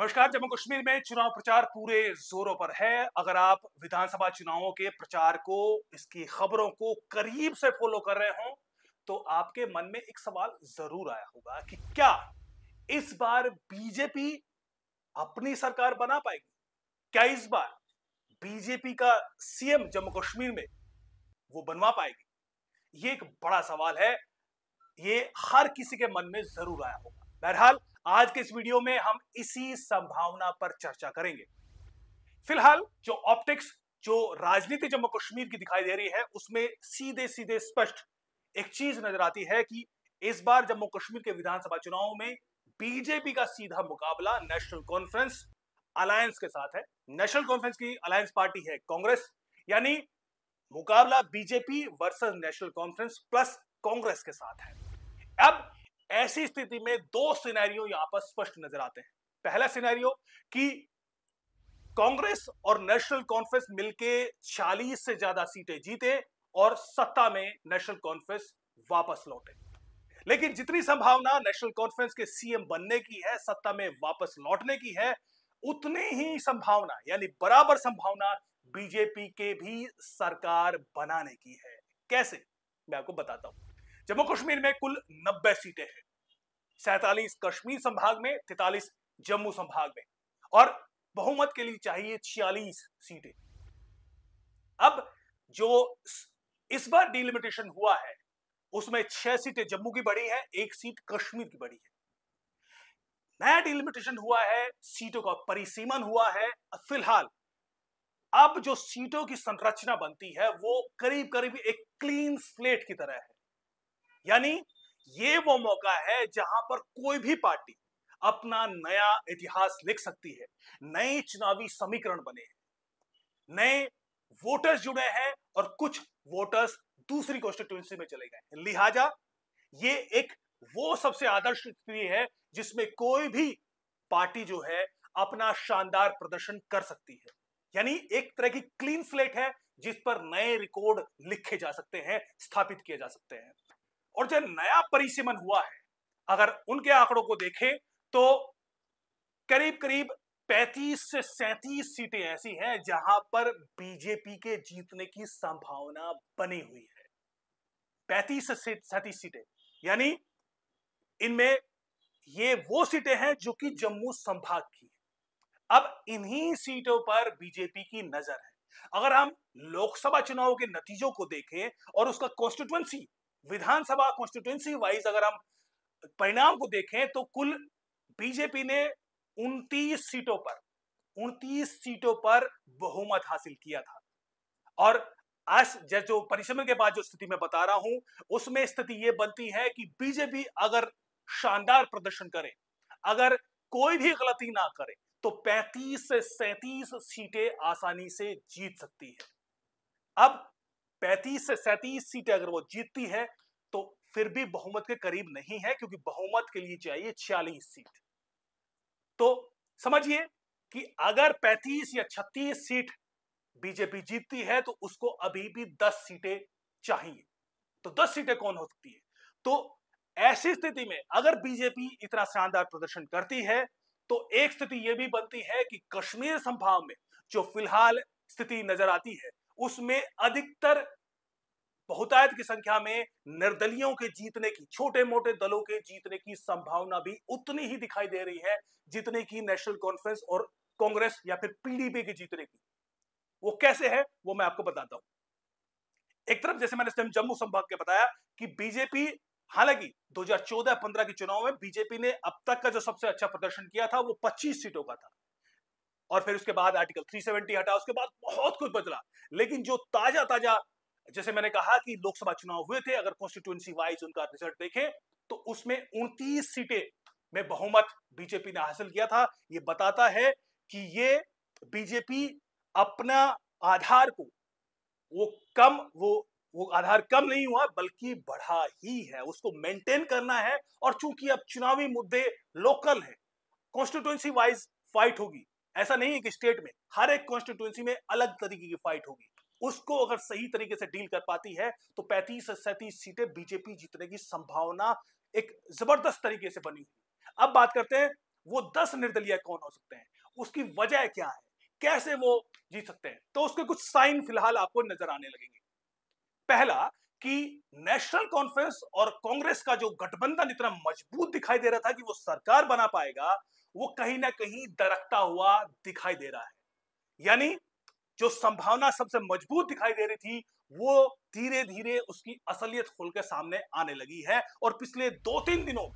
नमस्कार जम्मू कश्मीर में चुनाव प्रचार पूरे जोरों पर है अगर आप विधानसभा चुनावों के प्रचार को इसकी खबरों को करीब से फॉलो कर रहे हो तो आपके मन में एक सवाल जरूर आया होगा कि क्या इस बार बीजेपी अपनी सरकार बना पाएगी क्या इस बार बीजेपी का सीएम जम्मू कश्मीर में वो बनवा पाएगी ये एक बड़ा सवाल है ये हर किसी के मन में जरूर आया होगा बहरहाल आज के इस वीडियो में हम इसी संभावना पर चर्चा करेंगे फिलहाल जो ऑप्टिक्स जो राजनीति जम्मू कश्मीर की दिखाई दे रही है उसमें सीधे सीधे स्पष्ट एक चीज नजर आती है कि इस बार जम्मू कश्मीर के विधानसभा चुनाव में बीजेपी का सीधा मुकाबला नेशनल कॉन्फ्रेंस अलायंस के साथ है नेशनल कॉन्फ्रेंस की अलायंस पार्टी है कांग्रेस यानी मुकाबला BJP versus National Conference plus Congress के साथ है अब ऐसी स्थिति में दो सिनेरियो यहां पर स्पष्ट नजर आते हैं पहला सिनेरियो कि कांग्रेस और नेशनल कॉन्फ्रेंस मिलके 40 से ज्यादा सीटें जीते और सत्ता में नेशनल कॉन्फ्रेंस वापस लौटे लेकिन जितनी संभावना नेशनल कॉन्फ्रेंस के सीएम बनने की है सत्ता में वापस लौटने की है उतनी ही संभावना यानी बराबर संभावना बीजेपी के भी सरकार बनाने की है कैसे मैं आपको बताता हूं जम्मू कश्मीर में कुल नब्बे सीटें हैं सैतालीस कश्मीर संभाग में तैतालीस जम्मू संभाग में और बहुमत के लिए चाहिए छियालीस सीटें अब जो इस बार डिलिमिटेशन हुआ है उसमें छह सीटें जम्मू की बड़ी है एक सीट कश्मीर की बड़ी है नया डिलिमिटेशन हुआ है सीटों का परिसीमन हुआ है फिलहाल अब जो सीटों की संरचना बनती है वो करीब करीब एक क्लीन स्लेट की तरह है यानी ये वो मौका है जहां पर कोई भी पार्टी अपना नया इतिहास लिख सकती है नए चुनावी समीकरण बने हैं नए वोटर्स जुड़े हैं और कुछ वोटर्स दूसरी कॉन्स्टिट्यूंसी में चले गए लिहाजा ये एक वो सबसे आदर्श स्थिति है जिसमें कोई भी पार्टी जो है अपना शानदार प्रदर्शन कर सकती है यानी एक तरह की क्लीन स्लेट है जिस पर नए रिकॉर्ड लिखे जा सकते हैं स्थापित किए जा सकते हैं और जो नया परिसीमन हुआ है अगर उनके आंकड़ों को देखें तो करीब करीब 35 से 37 सीटें ऐसी हैं जहां पर बीजेपी के जीतने की संभावना बनी हुई है 35 से सैतीस सीटें यानी इनमें ये वो सीटें हैं जो कि जम्मू संभाग की अब इन्हीं सीटों पर बीजेपी की नजर है अगर हम लोकसभा चुनाव के नतीजों को देखें और उसका कॉन्स्टिट्युएंसी विधानसभा कॉन्स्टिट्यूंसी वाइज अगर हम परिणाम को देखें तो कुल बीजेपी ने उनतीस सीटों पर उनतीस सीटों पर बहुमत हासिल किया था और आज जो परिश्रम के बाद जो स्थिति में बता रहा हूं उसमें स्थिति यह बनती है कि बीजेपी अगर शानदार प्रदर्शन करे अगर कोई भी गलती ना करे तो 35 से 37 सीटें आसानी से जीत सकती है अब पैंतीस से सैतीस सीटें अगर वो जीतती है तो फिर भी बहुमत के करीब नहीं है क्योंकि बहुमत के लिए चाहिए छियालीस सीट तो समझिए कि अगर 35 या 36 सीट बीजेपी जीतती है तो उसको अभी भी 10 सीटें चाहिए तो 10 सीटें कौन हो सकती है तो ऐसी स्थिति में अगर बीजेपी इतना शानदार प्रदर्शन करती है तो एक स्थिति यह भी बनती है कि कश्मीर संभाग में जो फिलहाल स्थिति नजर आती है उसमें अधिकतर बहुतायत की संख्या में निर्दलियों के जीतने की छोटे मोटे दलों के जीतने की संभावना भी उतनी ही दिखाई दे रही है जितने की नेशनल कॉन्फ्रेंस और कांग्रेस या फिर पीडीपी के जीतने की वो कैसे है वो मैं आपको बताता हूं एक तरफ जैसे मैंने इस जम्मू संभाग के बताया कि बीजेपी हालांकि 2014-15 के चुनाव में बीजेपी ने अब तक का जो सबसे अच्छा प्रदर्शन किया था वो 25 सीटों का था और फिर उसके बाद आर्टिकल 370 हटा उसके बाद बहुत कुछ बदला लेकिन जो ताजा ताजा जैसे मैंने कहा कि लोकसभा चुनाव हुए थे अगर कॉन्स्टिट्यूंसी वाइज उनका रिजल्ट देखें तो उसमें उनतीस सीटें में बहुमत बीजेपी ने हासिल किया था ये बताता है कि ये बीजेपी अपना आधार को वो कम वो वो आधार कम नहीं हुआ बल्कि बढ़ा ही है उसको मेंटेन करना है और चूंकि अब चुनावी मुद्दे लोकल है कॉन्स्टिट्यूंसी वाइज फाइट होगी ऐसा नहीं है कि स्टेट में हर एक कॉन्स्टिट्यूंसी में अलग तरीके की फाइट होगी उसको अगर सही तरीके से डील कर पाती है तो पैंतीस से सैंतीस सीटें बीजेपी जीतने की संभावना एक जबरदस्त तरीके से बनी हुई अब बात करते हैं वो दस निर्दलीय कौन हो सकते हैं उसकी वजह क्या है कैसे वो जीत सकते हैं तो उसके कुछ साइन फिलहाल आपको नजर आने लगेंगे पहला कि नेशनल कॉन्फ्रेंस और कांग्रेस का जो गठबंधन इतना मजबूत दिखाई दे रहा था कि वो सरकार बना पाएगा वो कहीं ना कहीं दरकता हुआ दिखाई दे रहा है यानी जो संभावना सबसे मजबूत दिखाई दे रही थी वो धीरे धीरे उसकी असलियत खुल के सामने आने लगी है और पिछले दो तीन दिनों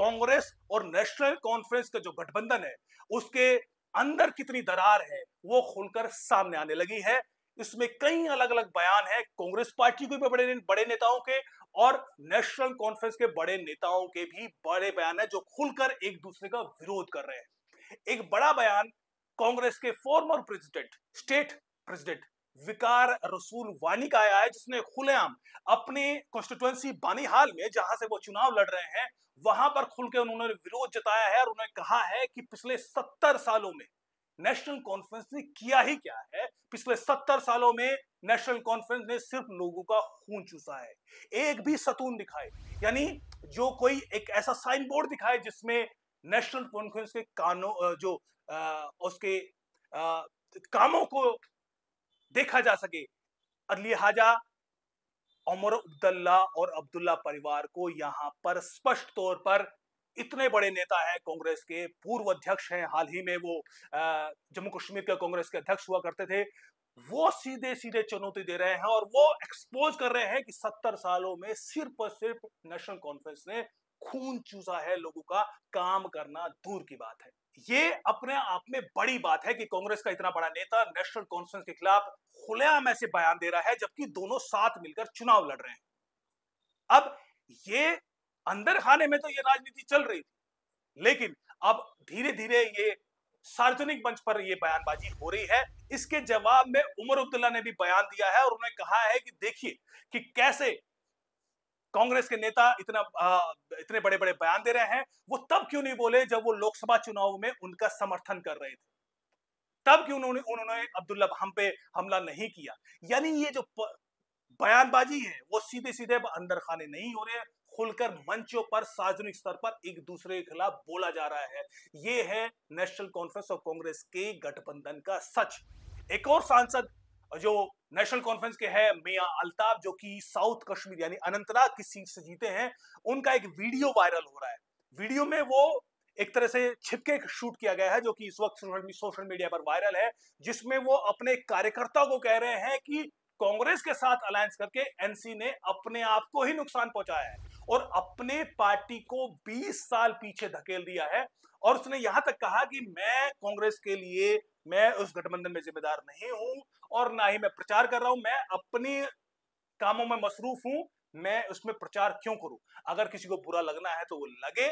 कांग्रेस और नेशनल कॉन्फ्रेंस का जो गठबंधन है उसके अंदर कितनी दरार है वो खुलकर सामने आने लगी है इसमें कई अलग अलग बयान है कांग्रेस पार्टी के बड़े बड़े नेताओं के और नेशनल कॉन्फ्रेंस के बड़े नेताओं के भी बड़े बयान है जो खुलकर एक दूसरे का विरोध कर रहे हैं एक बड़ा बयान कांग्रेस के फॉर्मर प्रेसिडेंट स्टेट प्रेसिडेंट विकार रसूल वानी का आया है जिसने खुलेआम अपने कॉन्स्टिट्युएंसी बानीहाल में जहां से वो चुनाव लड़ रहे हैं वहां पर खुल के उन्होंने विरोध जताया है और उन्होंने कहा है कि पिछले सत्तर सालों में नेशनल कॉन्फ्रेंस ने किया ही क्या है पिछले सत्तर सालों में नेशनल कॉन्फ्रेंस ने सिर्फ लोगों का खून चूसा है एक भी सतून दिखाए यानी जो कोई एक ऐसा साइन बोर्ड दिखाए जिसमें नेशनल कॉन्फ्रेंस के कानों जो आ, उसके आ, कामों को देखा जा सके लिहाजा उमर अब्दुल्ला और अब्दुल्ला परिवार को यहां पर स्पष्ट तौर पर इतने बड़े नेता हैं कांग्रेस के पूर्व अध्यक्ष हैं हाल ही में वो जम्मू कश्मीर के कांग्रेस के अध्यक्ष हुआ करते थे वो सीधे सीधे चुनौती दे रहे हैं और वो एक्सपोज कर रहे हैं कि सत्तर सालों में सिर्फ और सिर्फ नेशनल कॉन्फ्रेंस ने खून चूसा है लोगों का काम करना दूर की बात है ये अपने आप में बड़ी बात है कि कांग्रेस का इतना बड़ा नेता नेशनल कॉन्फ्रेंस के खिलाफ खुलेआम ऐसे बयान दे रहा है जबकि दोनों साथ मिलकर चुनाव लड़ रहे हैं अब ये अंदर खाने में तो ये राजनीति चल रही थी लेकिन अब धीरे धीरे ये सार्वजनिक मंच पर ये बयानबाजी हो रही है इसके जवाब में उमर अब्दुल्ला ने भी बयान दिया है और उन्होंने कहा है कि देखिए कि कैसे कांग्रेस के नेता इतना आ, इतने बड़े बड़े बयान दे रहे हैं वो तब क्यों नहीं बोले जब वो लोकसभा चुनाव में उनका समर्थन कर रहे थे तब क्यों उन्होंने उन्होंने अब्दुल्ला हम पे हमला नहीं किया यानी ये जो बयानबाजी है वो सीधे सीधे अंदर खाने नहीं हो रहे खुलकर मंचों पर सार्वजनिक स्तर पर एक दूसरे के खिलाफ बोला जा रहा है ये है नेशनल कॉन्फ्रेंस ऑफ कांग्रेस के गठबंधन का सच एक और सांसद जो नेशनल कॉन्फ्रेंस के है मिया अल्ताफ जो कि साउथ कश्मीर यानी अनंतनाग की सीट से जीते हैं उनका एक वीडियो वायरल हो रहा है वीडियो में वो एक तरह से छिपके शूट किया गया है जो कि इस वक्त सोशल मीडिया पर वायरल है जिसमें वो अपने कार्यकर्ता को कह रहे हैं कि कांग्रेस के साथ अलायंस करके एनसी ने अपने आप को ही नुकसान पहुंचाया है और अपने पार्टी को 20 साल पीछे धकेल दिया है और उसने यहां तक कहा कि मैं कांग्रेस के लिए मैं उस गठबंधन में जिम्मेदार नहीं हूं और ना ही मैं प्रचार कर रहा हूं मैं अपने कामों में मसरूफ हूं मैं उसमें प्रचार क्यों करूं अगर किसी को बुरा लगना है तो वो लगे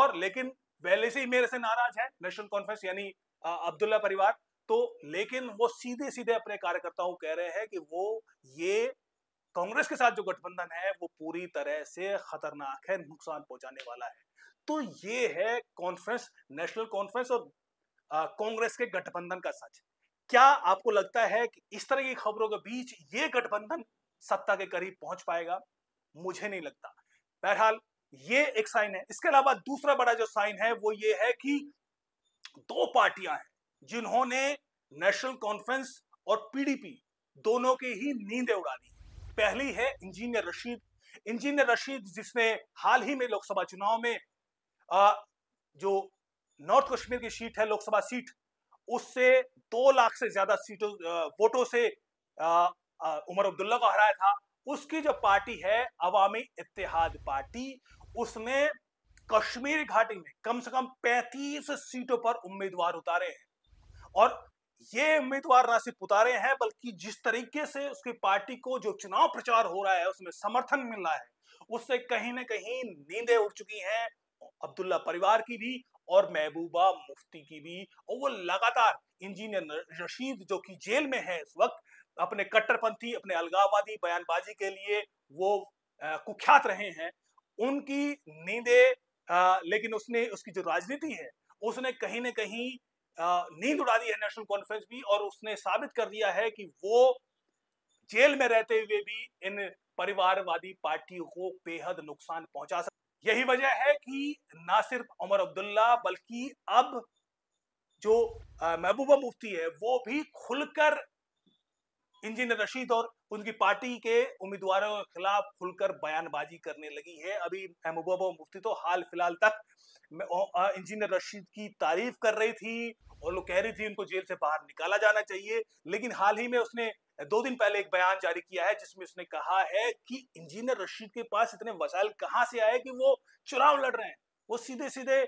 और लेकिन पहले से ही मेरे से नाराज है नेशनल कॉन्फ्रेंस यानी अब्दुल्ला परिवार तो लेकिन वो सीधे सीधे अपने कार्यकर्ताओं कह रहे हैं कि वो ये कांग्रेस के साथ जो गठबंधन है वो पूरी तरह से खतरनाक है नुकसान पहुंचाने वाला है तो ये है कॉन्फ्रेंस नेशनल कॉन्फ्रेंस और कांग्रेस के गठबंधन का सच क्या आपको लगता है कि इस तरह की खबरों के बीच ये गठबंधन सत्ता के करीब पहुंच पाएगा मुझे नहीं लगता बहरहाल ये एक साइन है इसके अलावा दूसरा बड़ा जो साइन है वो ये है कि दो पार्टियां हैं जिन्होंने नेशनल कॉन्फ्रेंस और पीडीपी दोनों की ही नींदें उड़ा दी पहली है इंजीनियर रशीद इंजीनियर रशीद जिसने हाल ही में लोकसभा चुनाव में आ, जो नॉर्थ कश्मीर की सीट है लोकसभा सीट उससे दो लाख से ज्यादा सीटों वोटों से उमर अब्दुल्ला को हराया था उसकी जो पार्टी है अवामी इतिहाद पार्टी उसने कश्मीर घाटी में कम से कम 35 सीटों पर उम्मीदवार उतारे हैं और ये उम्मीदवार ना सिर्फ उतारे हैं बल्कि जिस तरीके से उसकी पार्टी को जो चुनाव प्रचार हो रहा है उसमें समर्थन मिल रहा है उससे कहीं ना कहीं नींदें उठ चुकी हैं अब्दुल्ला परिवार की भी और महबूबा मुफ्ती की भी और वो लगातार इंजीनियर रशीद जो कि जेल में है इस वक्त अपने कट्टरपंथी अपने अलगाववादी बयानबाजी के लिए वो कुख्यात रहे हैं उनकी नींदे लेकिन उसने उसकी जो राजनीति है उसने कहीं ना कहीं नींद उड़ा दी है नेशनल कॉन्फ्रेंस भी और उसने साबित कर दिया है कि वो जेल में रहते हुए भी इन परिवारवादी पार्टियों को बेहद नुकसान पहुंचा सकते यही वजह है कि ना सिर्फ उमर अब्दुल्ला बल्कि अब जो महबूबा मुफ्ती है वो भी खुलकर इंजीनियर रशीद और उनकी पार्टी के उम्मीदवारों के खिलाफ खुलकर बयानबाजी करने लगी है अभी महबूबा मुफ्ती तो हाल फिलहाल तक इंजीनियर रशीद की तारीफ कर रही थी और लोग कह रही थी उनको जेल से बाहर निकाला जाना चाहिए लेकिन हाल ही में उसने दो दिन पहले एक बयान जारी किया है जिसमें उसने कहा है कि इंजीनियर रशीद के पास इतने वसाइल कहाँ से आए कि वो चुनाव लड़ रहे हैं वो सीधे सीधे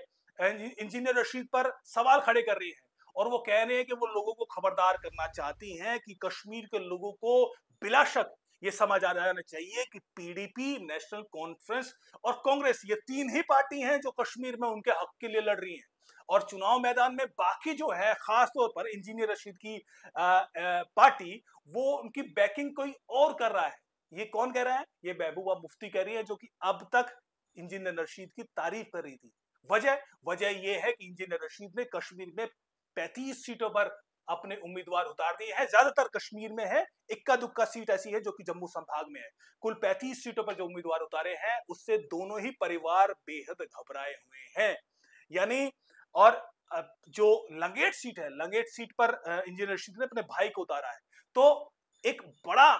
इंजीनियर रशीद पर सवाल खड़े कर रही है और वो कह रहे हैं कि वो लोगों को खबरदार करना चाहती हैं कि कश्मीर के लोगों को बिलाशक ये समझ आ जाना चाहिए कि पीडीपी नेशनल कॉन्फ्रेंस और कांग्रेस ये तीन ही पार्टी हैं जो कश्मीर में उनके हक के लिए लड़ रही हैं और चुनाव मैदान में बाकी जो है खास तौर पर इंजीनियर रशीद की आ, आ, पार्टी वो उनकी बैकिंग कोई और कर रहा है ये कौन कह रहा है ये महबूबा मुफ्ती कह रही है जो कि अब तक इंजीनियर रशीद की तारीफ कर रही थी वजह वजह यह है कि इंजीनियर रशीद ने कश्मीर में पैंतीस सीटों पर अपने उम्मीदवार उतार दिए हैं ज्यादातर कश्मीर में है इक्का दुक्का सीट ऐसी है जो कि जम्मू संभाग में है कुल पैंतीस सीटों पर जो उम्मीदवार उतारे हैं उससे दोनों ही परिवार बेहद घबराए हुए हैं यानी और जो लंगेट सीट है लंगेट सीट पर इंजीनियर रशीद ने अपने भाई को उतारा है तो एक बड़ा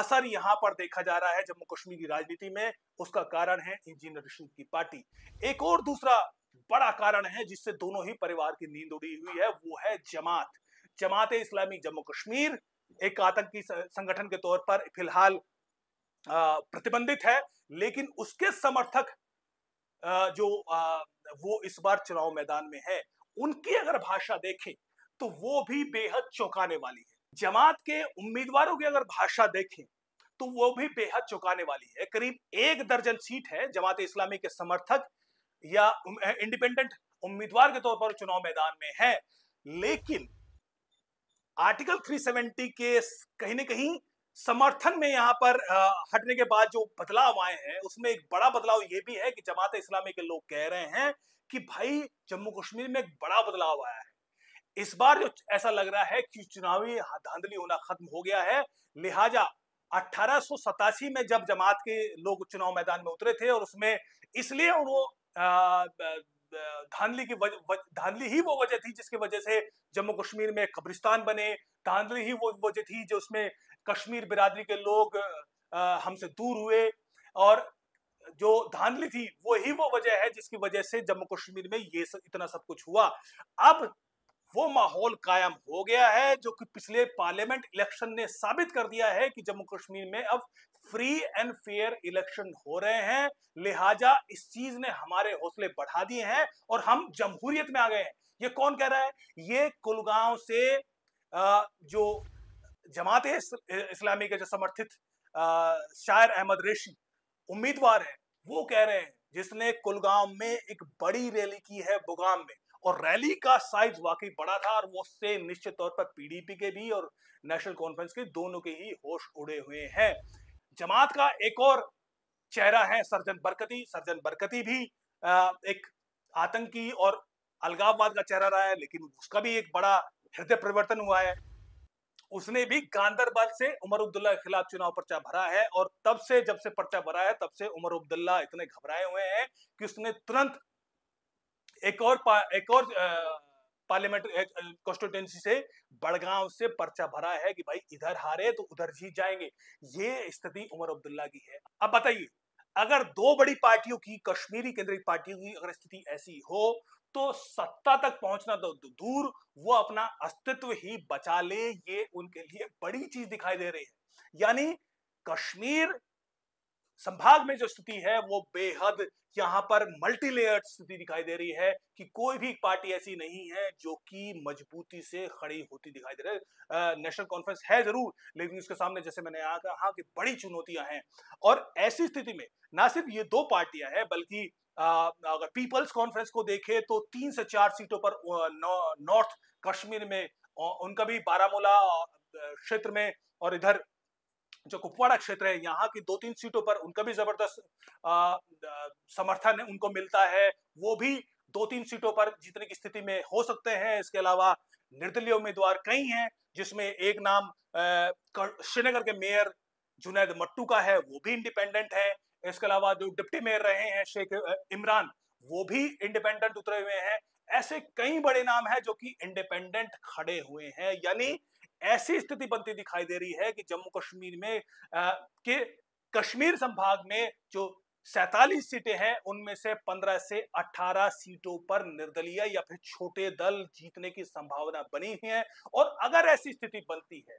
असर यहां पर देखा जा रहा है जम्मू कश्मीर की राजनीति में उसका कारण है इंजीनियर रशीद की पार्टी एक और दूसरा बड़ा कारण है जिससे दोनों ही परिवार की नींद उड़ी हुई है वो है जमात जमात इस्लामी जम्मू कश्मीर एक आतंकी संगठन के तौर पर फिलहाल प्रतिबंधित है लेकिन उसके समर्थक जो वो इस बार चुनाव मैदान में है उनकी अगर भाषा देखें तो वो भी बेहद चौंकाने वाली है जमात के उम्मीदवारों की अगर भाषा देखें तो वो भी बेहद चौंकाने वाली है करीब एक दर्जन सीट है जमात इस्लामी के समर्थक या इंडिपेंडेंट उम्मीदवार के तौर पर चुनाव मैदान में है लेकिन आर्टिकल 370 के कहीं ना कहीं समर्थन में यहां पर हटने के बाद जो बदलाव आए हैं उसमें एक बड़ा बदलाव यह भी है कि जमात इस्लामी के लोग कह रहे हैं कि भाई जम्मू कश्मीर में एक बड़ा बदलाव आया है इस बार जो ऐसा लग रहा है कि चुनावी धांधली होना खत्म हो गया है लिहाजा अठारह में जब जमात के लोग चुनाव मैदान में उतरे थे और उसमें इसलिए उन्होंने धांधली की धांधली ही वो वजह थी जिसकी वजह से जम्मू कश्मीर में कब्रिस्तान बने धांधली ही वो वजह थी जो उसमें कश्मीर बिरादरी के लोग हमसे दूर हुए और जो धांधली थी वो ही वो वजह है जिसकी वजह से जम्मू कश्मीर में ये सब इतना सब कुछ हुआ अब वो माहौल कायम हो गया है जो कि पिछले पार्लियामेंट इलेक्शन ने साबित कर दिया है कि जम्मू कश्मीर में अब फ्री एंड फेयर इलेक्शन हो रहे हैं लिहाजा इस चीज ने हमारे हौसले बढ़ा दिए हैं और हम जमहूरियत में आ गए हैं ये कौन कह रहा है ये कुलगांव से जो जमात इस्लामी के जो समर्थित शायर अहमद रेशी उम्मीदवार है वो कह रहे हैं जिसने कुलगांव में एक बड़ी रैली की है बुगाम में और रैली का साइज वाकई बड़ा था और वो से निश्चित तौर पर पीडीपी के भी और नेशनल कॉन्फ्रेंस के दोनों के ही होश उड़े हुए हैं जमात का एक और चेहरा है सरजन बरकती सरजन बरकती भी एक आतंकी और अलगाववाद का चेहरा रहा है लेकिन उसका भी एक बड़ा हृदय परिवर्तन हुआ है उसने भी गांधरबल से उमर अब्दुल्ला के खिलाफ चुनाव पर्चा भरा है और तब से जब से पर्चा भरा है तब से उमर अब्दुल्ला इतने घबराए हुए हैं कि उसने तुरंत एक और एक और आ, पार्लियामेंट्री कॉन्स्टिट्यूंसी से बड़गांव से पर्चा भरा है कि भाई इधर हारे तो उधर जीत जाएंगे ये स्थिति उमर अब्दुल्ला की है अब बताइए अगर दो बड़ी पार्टियों की कश्मीरी केंद्रीय पार्टियों की अगर स्थिति ऐसी हो तो सत्ता तक पहुंचना तो दूर वो अपना अस्तित्व ही बचा ले ये उनके लिए बड़ी चीज दिखाई दे रही है यानी कश्मीर संभाग में जो स्थिति है वो बेहद यहाँ पर मल्टीलेयर्ड स्थिति दिखाई दे रही है कि कोई भी पार्टी ऐसी नहीं है जो कि मजबूती से खड़ी होती दिखाई दे रही है नेशनल कॉन्फ्रेंस है जरूर लेकिन उसके सामने जैसे मैंने यहाँ कहा कि बड़ी चुनौतियां हैं और ऐसी स्थिति में ना सिर्फ ये दो पार्टियां हैं बल्कि आ, अगर पीपल्स कॉन्फ्रेंस को देखे तो तीन से चार सीटों पर नॉर्थ नौ, कश्मीर में उनका भी बारामूला क्षेत्र में और इधर जो कुपवाड़ा क्षेत्र है यहाँ की दो तीन सीटों पर उनका भी जबरदस्त समर्थन उनको मिलता है वो भी दो तीन सीटों पर जीतने की स्थिति में हो सकते हैं इसके अलावा निर्दलीय उम्मीदवार कई हैं जिसमें एक नाम श्रीनगर के मेयर जुनैद मट्टू का है वो भी इंडिपेंडेंट है इसके अलावा जो डिप्टी मेयर रहे हैं शेख इमरान वो भी इंडिपेंडेंट उतरे हुए हैं ऐसे कई बड़े नाम हैं जो कि इंडिपेंडेंट खड़े हुए हैं यानी ऐसी स्थिति बनती दिखाई दे रही है कि जम्मू कश्मीर में आ, के कश्मीर संभाग में जो सैतालीस सीटें हैं उनमें से पंद्रह से अठारह सीटों पर निर्दलीय या फिर छोटे दल जीतने की संभावना बनी हुई है और अगर ऐसी स्थिति बनती है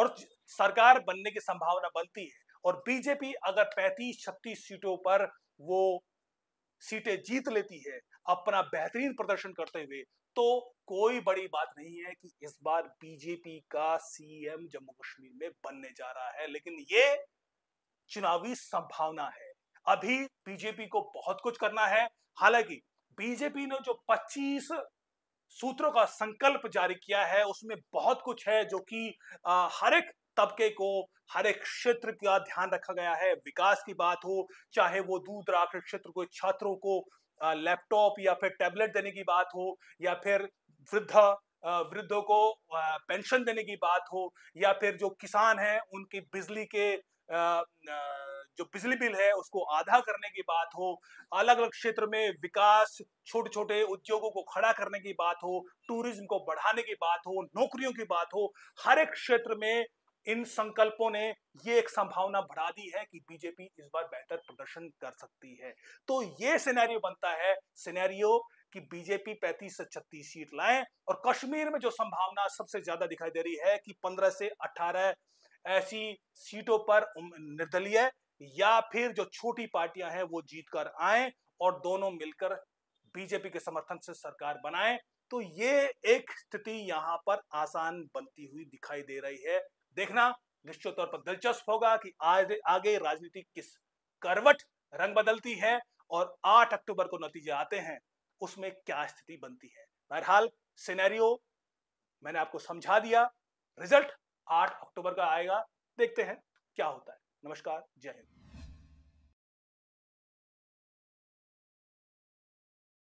और सरकार बनने की संभावना बनती है और बीजेपी अगर पैंतीस छत्तीस सीटों पर वो सीटें जीत लेती है अपना बेहतरीन प्रदर्शन करते हुए तो कोई बड़ी बात नहीं है कि इस बार बीजेपी का सीएम जम्मू कश्मीर में बनने जा रहा है लेकिन ये चुनावी संभावना है अभी बीजेपी को बहुत कुछ करना है हालांकि बीजेपी ने जो 25 सूत्रों का संकल्प जारी किया है उसमें बहुत कुछ है जो कि हर एक तबके को हर एक क्षेत्र का ध्यान रखा गया है विकास की बात हो चाहे वो दूर दराज क्षेत्र को छात्रों को लैपटॉप या फिर टैबलेट देने की बात हो या फिर वृद्धा वृद्धों को पेंशन देने की बात हो या फिर जो किसान हैं उनकी बिजली के जो बिजली बिल है उसको आधा करने की बात हो अलग अलग क्षेत्र में विकास छोटे छोटे उद्योगों को खड़ा करने की बात हो टूरिज्म को बढ़ाने की बात हो नौकरियों की बात हो हर एक क्षेत्र में इन संकल्पों ने ये एक संभावना बढ़ा दी है कि बीजेपी इस बार बेहतर प्रदर्शन कर सकती है तो ये सिनेरियो बनता है सिनेरियो कि बीजेपी 35 से 36 सीट लाए और कश्मीर में जो संभावना सबसे ज्यादा दिखाई दे रही है कि 15 से 18 ऐसी सीटों पर निर्दलीय या फिर जो छोटी पार्टियां हैं वो जीत कर आए और दोनों मिलकर बीजेपी के समर्थन से सरकार बनाए तो ये एक स्थिति यहां पर आसान बनती हुई दिखाई दे रही है देखना निश्चित तौर पर दिलचस्प होगा कि आज आगे राजनीति किस करवट रंग बदलती है और 8 अक्टूबर को नतीजे आते हैं उसमें क्या स्थिति बनती है बहरहाल सिनेरियो मैंने आपको समझा दिया रिजल्ट 8 अक्टूबर का आएगा देखते हैं क्या होता है नमस्कार जय हिंद